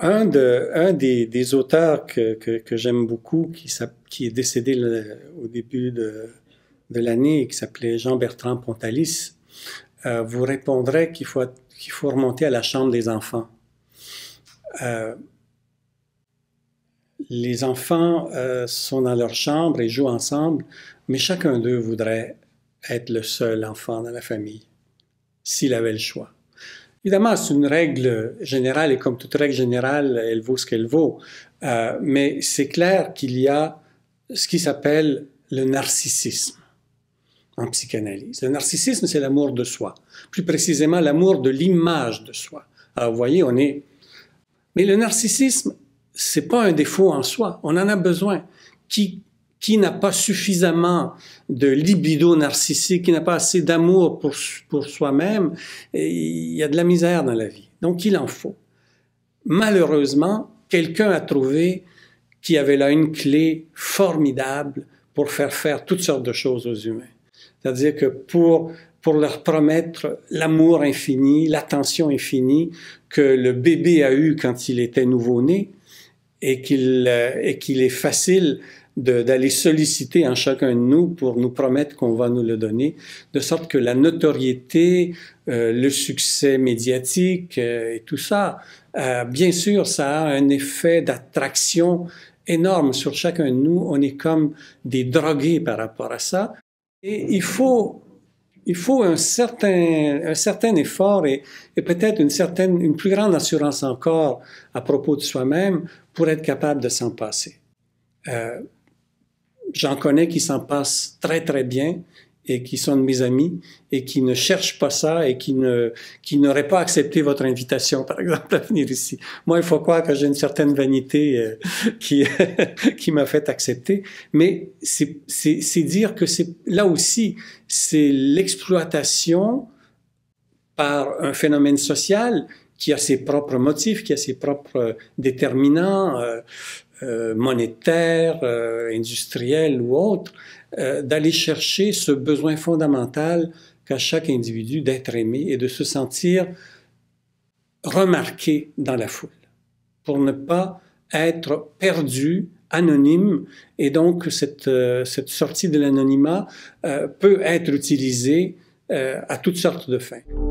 un, des, auteurs que, j'aime beaucoup, qui, est décédé au début de, l'année qui s'appelait Jean-Bertrand Pontalis, euh, vous répondrait qu'il faut, remonter à la chambre des enfants. Euh, les enfants euh, sont dans leur chambre et jouent ensemble, mais chacun d'eux voudrait être le seul enfant dans la famille, s'il avait le choix. Évidemment, c'est une règle générale et comme toute règle générale, elle vaut ce qu'elle vaut. Euh, mais c'est clair qu'il y a ce qui s'appelle le narcissisme en psychanalyse. Le narcissisme, c'est l'amour de soi. Plus précisément, l'amour de l'image de soi. Alors, ah, vous voyez, on est... Mais le narcissisme, c'est pas un défaut en soi. On en a besoin. Qui, qui n'a pas suffisamment de libido narcissique, qui n'a pas assez d'amour pour, pour soi-même, il y a de la misère dans la vie. Donc il en faut. Malheureusement, quelqu'un a trouvé qu'il avait là une clé formidable pour faire faire toutes sortes de choses aux humains. C'est-à-dire que pour pour leur promettre l'amour infini, l'attention infinie que le bébé a eu quand il était nouveau-né, euh, et qu'il est facile d'aller solliciter en chacun de nous pour nous promettre qu'on va nous le donner, de sorte que la notoriété, euh, le succès médiatique euh, et tout ça, bien sûr, ça a un effet d'attraction énorme sur chacun de nous. On est comme des drogués par rapport à ça. Et il faut il faut un certain, un certain effort et, peut-être une certaine, une plus grande assurance encore à propos de soi-même pour être capable de s'en passer. Euh, j'en connais qui s'en passent très, très bien et qui sont de mes amis et qui ne cherchent pas ça et qui ne qui n'auraient pas accepté votre invitation par exemple à venir ici. Moi, il faut croire que j'ai une certaine vanité euh, qui qui m'a fait accepter, mais c'est c'est dire que c'est là aussi c'est l'exploitation par un phénomène social qui a ses propres motifs, qui a ses propres déterminants. Euh, euh, monétaire, euh, industriel ou autre, euh, d'aller chercher ce besoin fondamental qu'a chaque individu d'être aimé et de se sentir remarqué dans la foule, pour ne pas être perdu, anonyme, et donc cette sortie de l'anonymat peut être utilisée à toutes sortes de fins.